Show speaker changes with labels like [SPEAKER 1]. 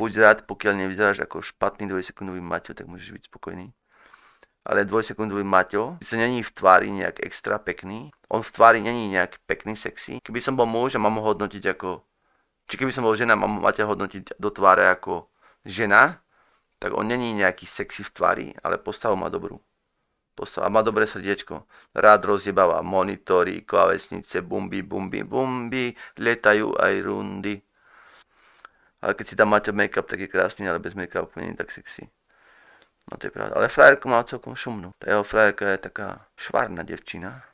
[SPEAKER 1] buď rád, pokiaľ nevyzeráš ako špatný dvojsekundový Maťo, tak môžeš byť spokojný. Ale dvojsekundový Maťo si není v tvári nejak extra pekný. On v tvári není nejak pekný, sexy. Keby som bol muž a mám ho hodnotiť ako... Či keby som bol žena, mám Maťa hodnotiť do tváre ako žena, tak on není nejaký sexy v tvári, ale postavu má dobrú. Postavu, a má dobré srdiečko. Rád rozjebáva monitory, klávesnice, bumby, bumby, bumby, letajú aj rundy. Ale keď si tam máte make-up, tak je krásny, ale bez make-upu není tak sexy. No to je pravda. Ale frajerku má celkom šumnú. Tá jeho frajerka je taká švárna devčina.